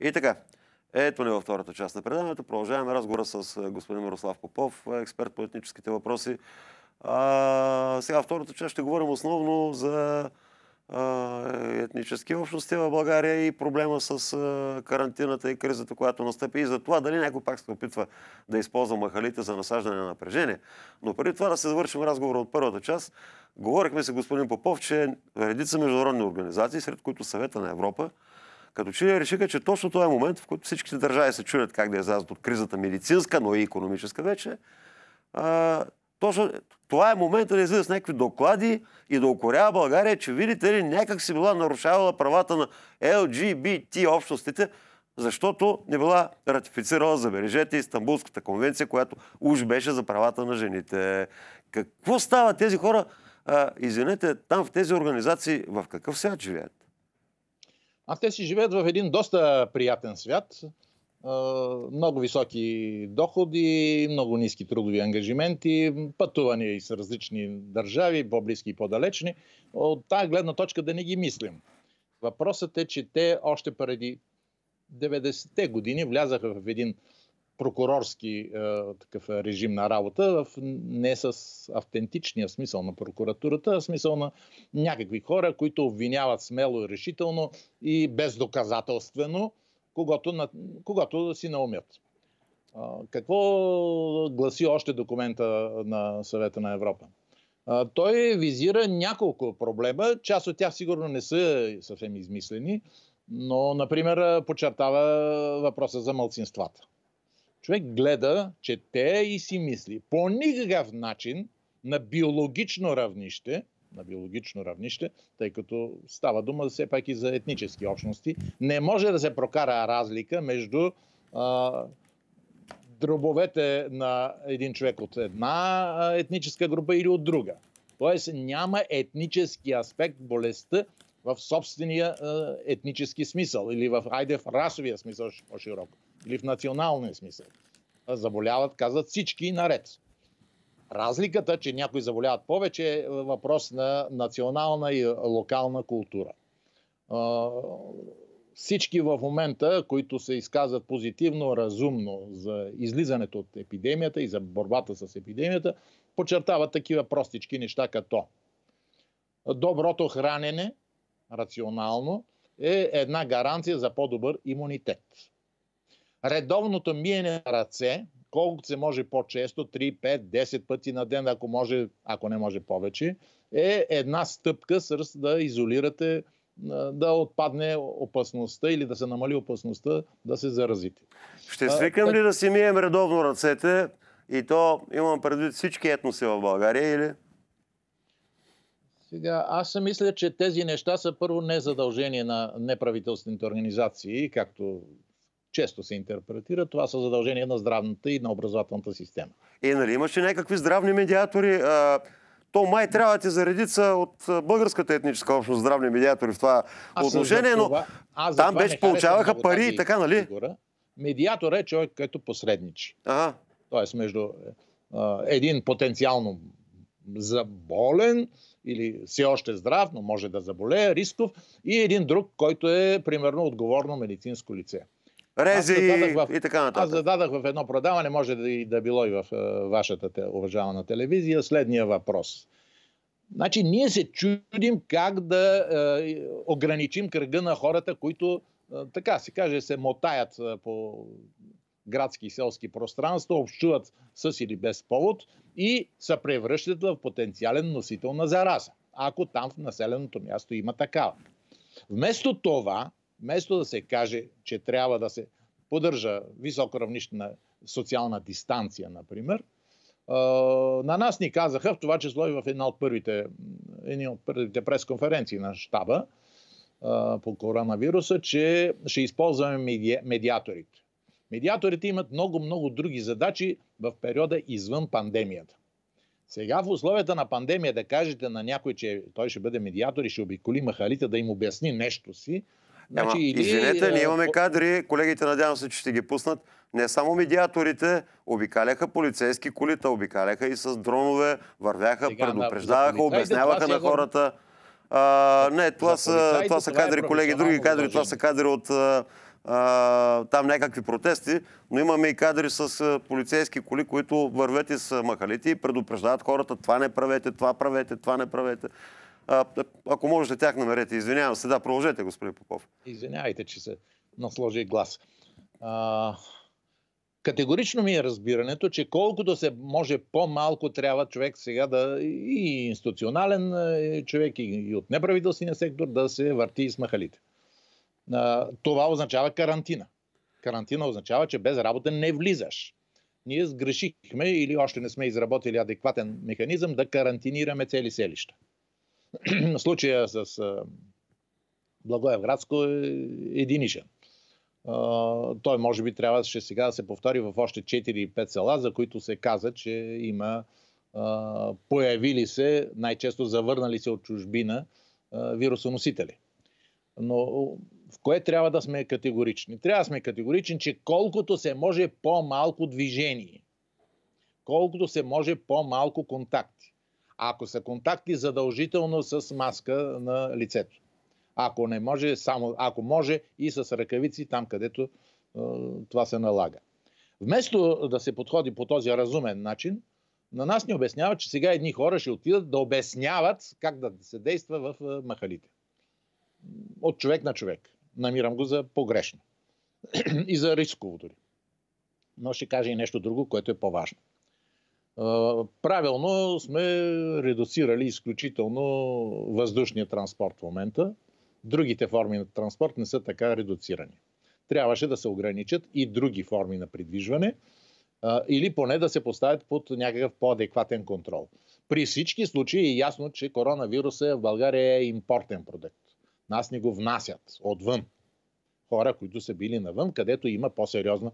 И така, ето ни във втората част на предаването. Продължаваме разговора с господин Мирослав Попов, експерт по етническите въпроси. А, сега втората част ще говорим основно за етнически общности в България и проблема с карантината и кризата, която настъпи и за това дали някой пак се опитва да използва махалите за насаждане на напрежение. Но преди това да се завършим разговора от първата част, говорихме се господин Попов, че редица международни организации, сред които Съвета на Европа, като че решиха, че точно този е момент, в който всичките държави се чудят как да излязат от кризата медицинска, но и економическа вече, а, точно това е момента да излиза с някакви доклади и да окорява България, че видите ли, някак си била нарушавала правата на LGBT общностите, защото не била ратифицирала, забележете, Истанбулската конвенция, която уж беше за правата на жените. Какво става тези хора? А, извинете, там в тези организации в какъв свят живеят? а те си живеят в един доста приятен свят. Много високи доходи, много ниски трудови ангажименти, пътувания и с различни държави, по-близки и по-далечни. От тази гледна точка да не ги мислим. Въпросът е, че те още преди 90-те години влязаха в един прокурорски е, такъв е, режим на работа, в, не с автентичния смисъл на прокуратурата, а смисъл на някакви хора, които обвиняват смело и решително и бездоказателствено, когато, на, когато си наумят. какво гласи още документа на съвета на Европа? той визира няколко проблема, част от тях сигурно не са съвсем измислени, но, например, подчертава въпроса за мълцинствата Човек гледа, чете и си мисли. По никакъв начин на биологично равнище, на биологично равнище, тъй като става дума все пак и за етнически общности, не може да се прокара разлика между а, дробовете на един човек от една етническа група или от друга. Тоест няма етнически аспект болестта в собствения етнически смисъл или в, айде, в расовия смисъл по-широко или в националния смисъл. Заболяват, казват всички наред. Разликата, че някои заболяват повече, е въпрос на национална и локална култура. Всички в момента, които се изказват позитивно, разумно за излизането от епидемията и за борбата с епидемията, подчертават такива простички неща като доброто хранене, рационално, е една гаранция за по-добър имунитет редовното миене на ръце, колкото се може по-често, 3, 5, 10 пъти на ден, ако, може, ако не може повече, е една стъпка с да изолирате да отпадне опасността или да се намали опасността да се заразите. Ще свикам ли да си мием редовно ръцете и то имам предвид всички етноси в България или? Сега, аз се мисля, че тези неща са първо незадължение на неправителствените организации, както често се интерпретира. Това са задължения на здравната и на образователната система. Е, нали имаше някакви здравни медиатори? А, то май трябва да ти заредица от българската етническа общност здравни медиатори в това аз отношение, това, но аз там беше получаваха пари и така, нали? Медиатор е човек, който посредничи. Ага. Тоест между а, един потенциално заболен или все още здрав, но може да заболее, рисков, и един друг, който е примерно отговорно медицинско лице. Рези в... и така нататък. Аз зададах в едно продаване, може да, и да било и в е, вашата уважавана телевизия, следния въпрос. Значи ние се чудим как да е, ограничим кръга на хората, които, е, така се каже, се мотаят е, по градски и селски пространства, общуват с или без повод и се превръщат в потенциален носител на зараза, ако там в населеното място има такава. Вместо това, вместо да се каже, че трябва да се поддържа високо равнище на социална дистанция, например, на нас ни казаха, в това число и в една от първите, едни от първите пресконференции на штаба по коронавируса, че ще използваме меди... медиаторите. Медиаторите имат много-много други задачи в периода извън пандемията. Сега в условията на пандемия да кажете на някой, че той ще бъде медиатор и ще обиколи махалите да им обясни нещо си, Значи, Ема, или... Извинете, ние имаме кадри, колегите надявам се, че ще ги пуснат. Не само медиаторите, обикаляха полицейски колита, обикаляха и с дронове, вървяха, Сега, предупреждаваха, да, обясняваха на е хората. А, не, това са, това са кадри, колеги, други кадри, това са кадри от а, там някакви протести, но имаме и кадри с полицейски коли, които вървят и с махалите и предупреждават хората, това не правете, това правете, това не правете. А, ако можете, тях намерете. Извинявам се. Да, продължете, господин Попов. Извинявайте, че се насложи глас. А, категорично ми е разбирането, че колкото се може по-малко трябва човек сега да и институционален е, човек и от неправителствения сектор да се върти и махалите. А, това означава карантина. Карантина означава, че без работа не влизаш. Ние сгрешихме или още не сме изработили адекватен механизъм да карантинираме цели селища. случая с Благоевградско е единичен. Той може би трябваше сега да се повтори в още 4-5 села, за които се каза, че има появили се, най-често завърнали се от чужбина вирусоносители. Но в кое трябва да сме категорични? Трябва да сме категорични, че колкото се може по-малко движение, колкото се може по-малко контакти, ако са контакти, задължително с маска на лицето. Ако не може, само, ако може и с ръкавици там, където е, това се налага. Вместо да се подходи по този разумен начин, на нас ни обяснява, че сега едни хора ще отидат да обясняват как да се действа в е, махалите. От човек на човек. Намирам го за погрешно. и за рисково дори. Но ще кажа и нещо друго, което е по-важно. Правилно сме редуцирали изключително въздушния транспорт в момента. Другите форми на транспорт не са така редуцирани. Трябваше да се ограничат и други форми на придвижване или поне да се поставят под някакъв по-адекватен контрол. При всички случаи е ясно, че коронавируса в България е импортен продукт. Нас ни го внасят отвън. Хора, които са били навън, където има по-сериозно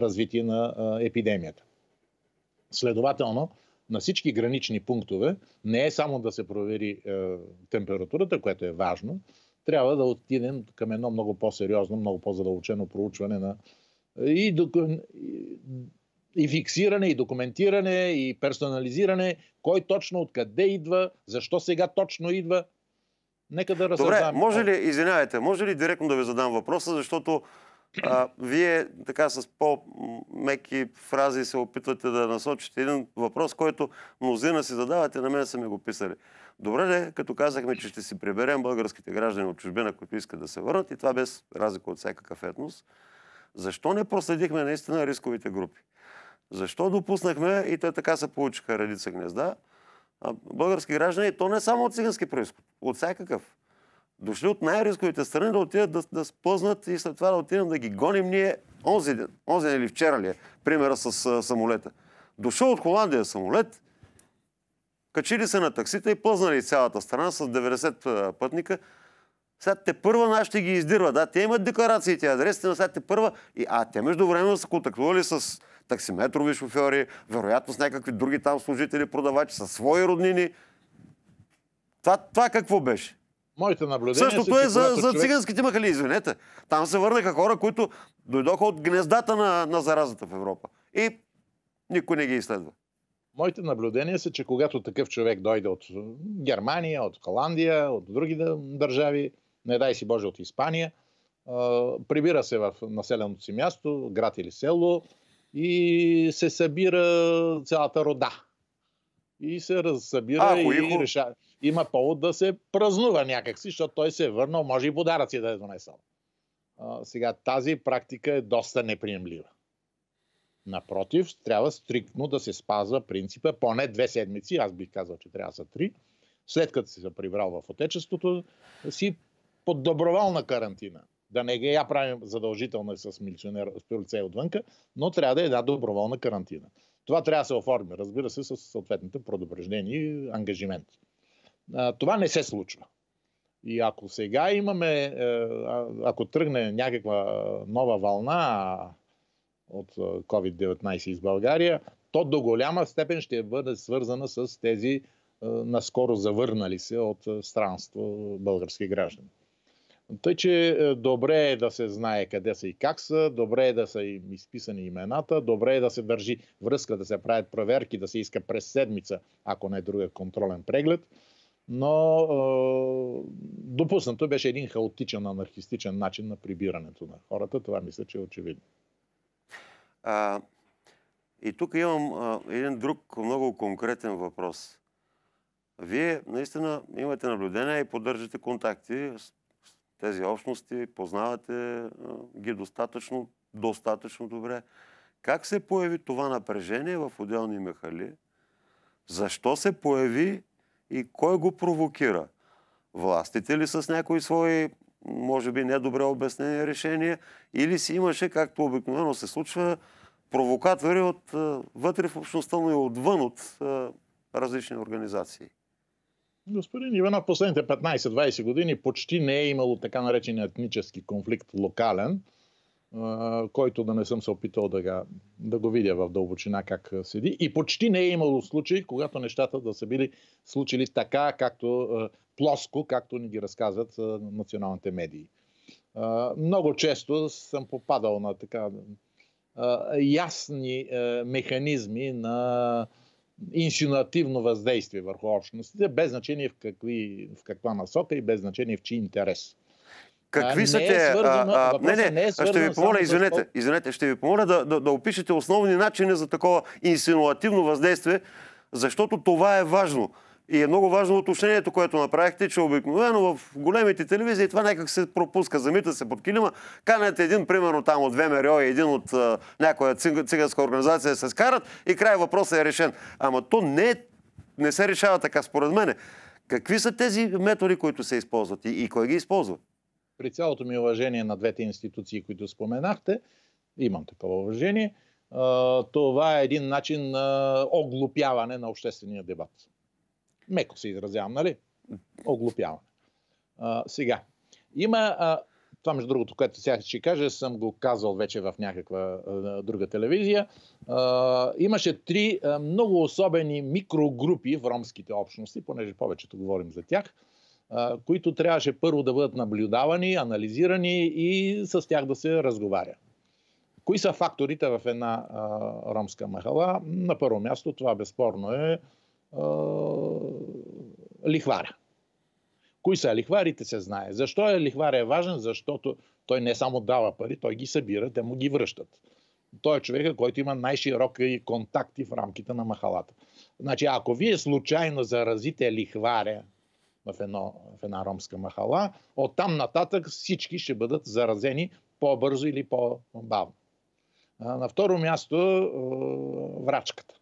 развитие на епидемията. Следователно, на всички гранични пунктове не е само да се провери е, температурата, което е важно, трябва да отидем към едно много по-сериозно, много по-задълбочено проучване на е, и, доку... и, фиксиране, и документиране, и персонализиране, кой точно откъде идва, защо сега точно идва. Нека да разсъждаваме. Добре, може ли, извинявайте, може ли директно да ви задам въпроса, защото а, вие така с по-меки фрази се опитвате да насочите един въпрос, който мнозина си задавате, на мен са ми го писали. Добре ли, като казахме, че ще си приберем българските граждани от чужбина, които искат да се върнат и това без разлика от всякакъв етнос, защо не проследихме наистина рисковите групи? Защо допуснахме, и те така се получиха редица гнезда, български граждани, то не само от цигански происход, от всякакъв дошли от най-рисковите страни да отидат да, да спъзнат и след това да отидем да ги гоним ние онзи ден, онзи ден или вчера ли е, примера с а, самолета. Дошъл от Холандия самолет, качили се на таксита и плъзнали цялата страна с 90 пътника. Сега те първа нас ще ги издирва. Да, те имат декларациите, адресите, но сега те първа. И, а те между време са контактували с таксиметрови шофьори, вероятно с някакви други там служители, продавачи, със свои роднини. Това, това какво беше? Моите наблюдения Същото е за, за циганските махали, извинете. Там се върнаха хора, които дойдоха от гнездата на, на заразата в Европа. И никой не ги изследва. Моите наблюдения са, че когато такъв човек дойде от Германия, от Холандия, от други държави, не дай си Боже от Испания, прибира се в населеното си място, град или село и се събира цялата рода. И се разсъбира и решава има повод да се празнува някакси, защото той се е върнал, може и подаръци да е донесъл. А, сега тази практика е доста неприемлива. Напротив, трябва стриктно да се спазва принципа поне две седмици, аз бих казал, че трябва са три, след като си се прибрал в отечеството, си под доброволна карантина. Да не я правим задължително с милиционер с полицей отвънка, но трябва да е една доброволна карантина. Това трябва да се оформи, разбира се, с съответните предупреждения и ангажименти това не се случва. И ако сега имаме, е, ако тръгне някаква нова вълна от COVID-19 из България, то до голяма степен ще бъде свързана с тези е, наскоро завърнали се от е, странство български граждани. Тъй, че добре е да се знае къде са и как са, добре е да са им изписани имената, добре е да се държи връзка, да се правят проверки, да се иска през седмица, ако не е друга контролен преглед но е, допуснато беше един хаотичен, анархистичен начин на прибирането на хората. Това мисля, че е очевидно. А, и тук имам а, един друг много конкретен въпрос. Вие наистина имате наблюдение и поддържате контакти с тези общности, познавате а, ги достатъчно, достатъчно добре. Как се появи това напрежение в отделни мехали? Защо се появи и кой го провокира? Властите ли с някои свои, може би, недобре обяснени решения? Или си имаше, както обикновено се случва, провокатори от вътре в общността, но и отвън от различни организации? Господин Иванов, последните 15-20 години почти не е имало така наречения етнически конфликт локален който да не съм се опитал да, га, да го видя в дълбочина как седи. И почти не е имало случаи, когато нещата да са били случили така, както плоско, както ни ги разказват националните медии. Много често съм попадал на така ясни механизми на инсинуативно въздействие върху общностите, без значение в, какви, в каква насока и без значение в чий интерес. Какви е а, са не те? Е свързано, а, не, не, не е ще ви помоля, извинете, извинете, ще ви помоля да, да, да опишете основни начини за такова инсинуативно въздействие, защото това е важно. И е много важно уточнението, което направихте, че обикновено в големите телевизии това някак се пропуска, замита се под килима, канят един, примерно там от ВМРО и един от а, някоя циганска организация се скарат и край въпросът е решен. Ама то не, не се решава така, според мене. Какви са тези методи, които се използват и, и кой ги използва? при цялото ми уважение на двете институции, които споменахте, имам такова уважение, това е един начин на оглупяване на обществения дебат. Меко се изразявам, нали? Оглупяване. сега, има, това между другото, което сега ще кажа, съм го казал вече в някаква друга телевизия, имаше три много особени микрогрупи в ромските общности, понеже повечето говорим за тях – които трябваше първо да бъдат наблюдавани, анализирани и с тях да се разговаря. Кои са факторите в една а, ромска махала? На първо място това безспорно е а, лихваря. Кои са лихварите се знае. Защо е лихваря е важен? Защото той не само дава пари, той ги събира, те му ги връщат. Той е човека, който има най-широки контакти в рамките на махалата. Значи, ако вие случайно заразите лихваря в, едно, в една ромска махала, оттам нататък всички ще бъдат заразени по-бързо или по-бавно. На второ място врачката.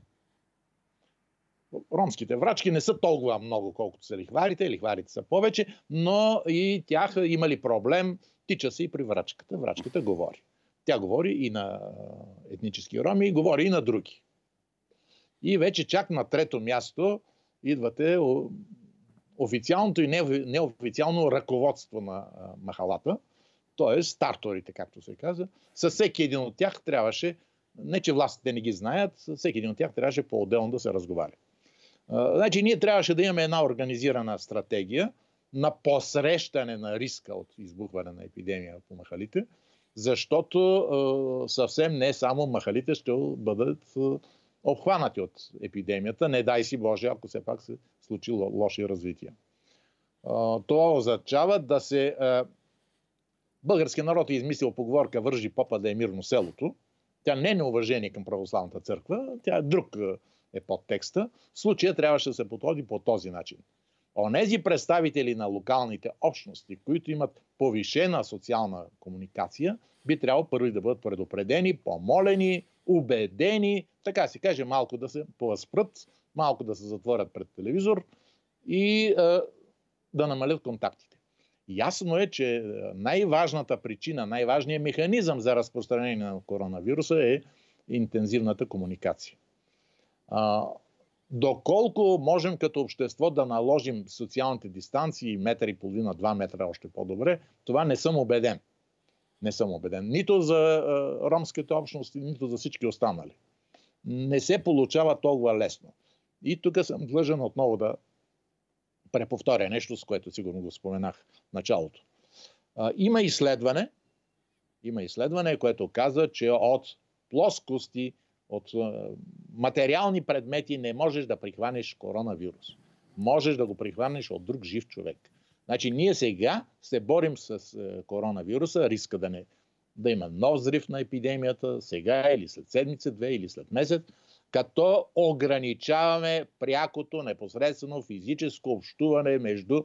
Ромските врачки не са толкова много, колкото са лихварите. Лихварите са повече, но и тях имали проблем. Тича се и при врачката. Врачката говори. Тя говори и на етнически роми, и говори и на други. И вече чак на трето място идвате официалното и неофициално ръководство на махалата, т.е. старторите, както се казва, с всеки един от тях трябваше, не че властите не ги знаят, с всеки един от тях трябваше по-отделно да се разговаря. Значи ние трябваше да имаме една организирана стратегия на посрещане на риска от избухване на епидемия по махалите, защото съвсем не само махалите ще бъдат обхванати от епидемията, не дай си Боже, ако все пак се случи лоши развития. Това означава да се... Българския народ е измислил поговорка «Вържи попа да е мирно селото». Тя не е неуважение към православната църква, тя е друг е подтекста. В случая трябваше да се подходи по този начин. Онези представители на локалните общности, които имат повишена социална комуникация, би трябвало първи да бъдат предупредени, помолени, убедени, така си каже, малко да се повъзпрат, малко да се затворят пред телевизор и а, да намалят контактите. Ясно е, че най-важната причина, най-важният механизъм за разпространение на коронавируса е интензивната комуникация. А, доколко можем като общество да наложим социалните дистанции метър и половина, два метра още по-добре, това не съм убеден не съм убеден. Нито за е, ромските общности, нито за всички останали. Не се получава толкова лесно. И тук съм длъжен отново да преповторя нещо, с което сигурно го споменах в началото. Има изследване, има изследване, което каза, че от плоскости, от е, материални предмети не можеш да прихванеш коронавирус. Можеш да го прихванеш от друг жив човек. Значи ние сега се борим с е, коронавируса, риска да, не, да има нов взрив на епидемията, сега или след седмица, две или след месец, като ограничаваме прякото, непосредствено физическо общуване между е,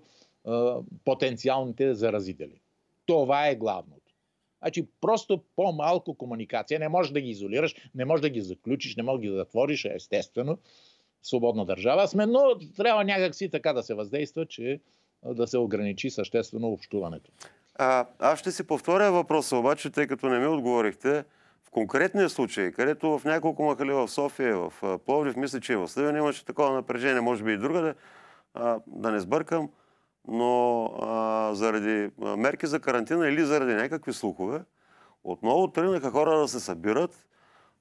потенциалните заразители. Това е главното. Значи просто по-малко комуникация. Не можеш да ги изолираш, не можеш да ги заключиш, не можеш да ги затвориш, естествено. Свободна държава сме, но трябва някакси така да се въздейства, че да се ограничи съществено общуването. А, аз ще си повторя въпроса, обаче, тъй като не ми отговорихте. В конкретния случай, където в няколко махали в София, в Пловдив, мисля, че и в Сливен имаше такова напрежение, може би и другаде, да, да не сбъркам, но а, заради мерки за карантина или заради някакви слухове, отново тръгнаха хора да се събират,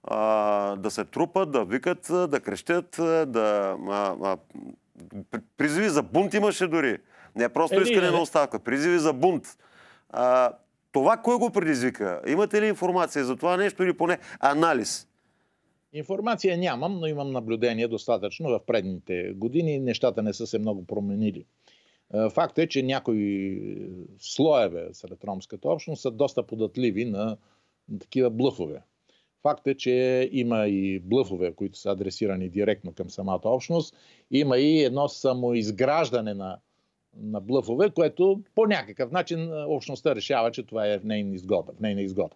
а, да се трупат, да викат, да крещят, да... А, призви за бунт имаше дори. Не, е просто е, искане не. на оставка. Призиви за бунт. А, това кой го предизвика? Имате ли информация за това нещо или поне анализ? Информация нямам, но имам наблюдение достатъчно в предните години. Нещата не са се много променили. Факт е, че някои слоеве сред ромската общност са доста податливи на такива блъфове. Факт е, че има и блъфове, които са адресирани директно към самата общност. Има и едно самоизграждане на на блъфове, което по някакъв начин общността решава, че това е в нейна изгода. В нейна изгода.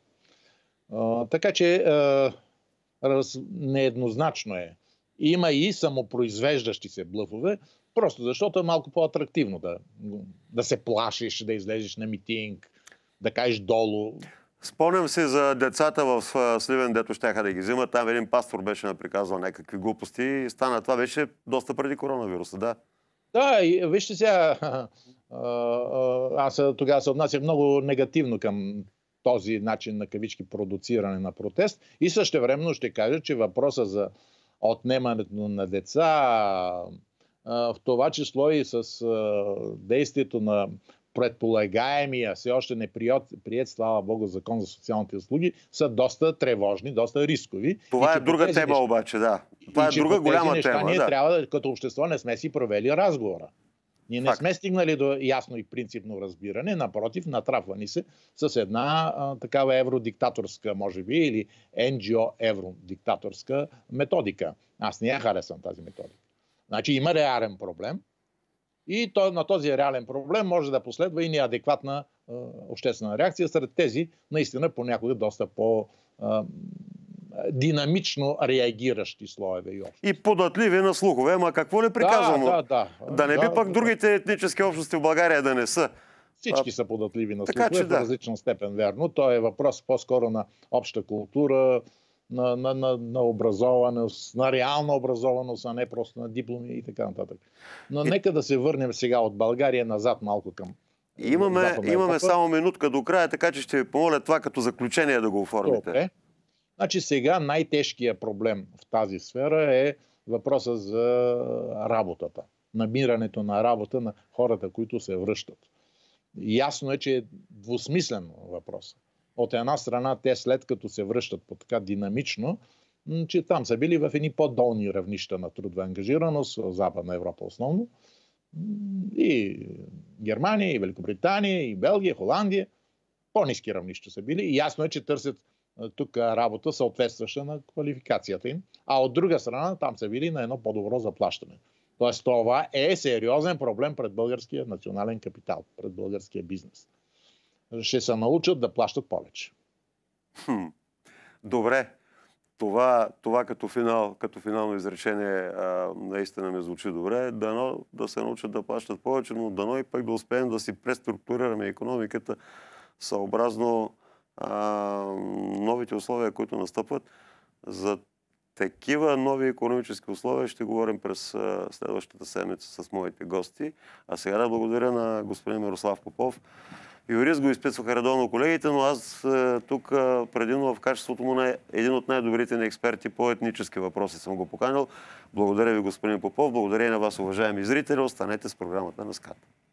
А, така че а, раз, нееднозначно е. Има и самопроизвеждащи се блъфове, просто защото е малко по-атрактивно да, да се плашиш, да излезеш на митинг, да кажеш долу. Спомням си за децата в Сливен, дето щяха да ги взимат. Там един пастор беше наприказвал някакви глупости и стана това беше доста преди коронавируса, да. Да, и, вижте сега, аз тогава се отнасях много негативно към този начин на кавички продуциране на протест и също времено ще кажа, че въпроса за отнемането на деца, в това число и с действието на предполагаемия, все още не прият, прият слава Богу, закон за социалните услуги, са доста тревожни, доста рискови. Това и е друга тема неща, обаче, да. Това е друга голяма неща, тема. Ние да. трябва, като общество, не сме си провели разговора. Ние не Факт. сме стигнали до ясно и принципно разбиране, напротив, натрапвани се с една а, такава евродиктаторска, може би, или NGO евродиктаторска методика. Аз не я харесвам тази методика. Значи има реален проблем, и той, на този реален проблем може да последва и неадекватна е, обществена реакция сред тези, наистина понякога доста по- е, динамично реагиращи слоеве и общности. И податливи на слухове, ама какво ли приказвам? Да, да, да. Да не да, пък да, другите етнически общности в България да не са. Всички са податливи на така, слухове, че, да. в различна степен, верно. То е въпрос по-скоро на обща култура, на, на, на, на образованост, на реална образованост, а не просто на дипломи и така нататък. Но и... нека да се върнем сега от България назад малко към. Имаме, имаме само минутка до края, така че ще ви помоля това като заключение да го оформите. Добре. Значи сега най-тежкият проблем в тази сфера е въпроса за работата. Намирането на работа на хората, които се връщат. Ясно е, че е двусмислен въпрос от една страна те след като се връщат по така динамично, че там са били в едни по-долни равнища на трудва ангажираност, в Западна Европа основно, и Германия, и Великобритания, и Белгия, Холандия, по-низки равнища са били. И ясно е, че търсят тук работа, съответстваща на квалификацията им. А от друга страна, там са били на едно по-добро заплащане. Тоест, това е сериозен проблем пред българския национален капитал, пред българския бизнес ще се научат да плащат повече. Хм. Добре. Това, това като, финал, като финално изречение а, наистина ми звучи добре. Дано да се научат да плащат повече, но дано и пък да успеем да си преструктурираме економиката съобразно а, новите условия, които настъпват. За такива нови економически условия ще говорим през следващата седмица с моите гости. А сега да благодаря на господин Мирослав Попов юрист го изписваха редовно колегите, но аз е, тук е, предимно в качеството му на един от най-добрите ни експерти по етнически въпроси съм го поканил. Благодаря ви, господин Попов. Благодаря и на вас, уважаеми зрители. Останете с програмата на СКАТ.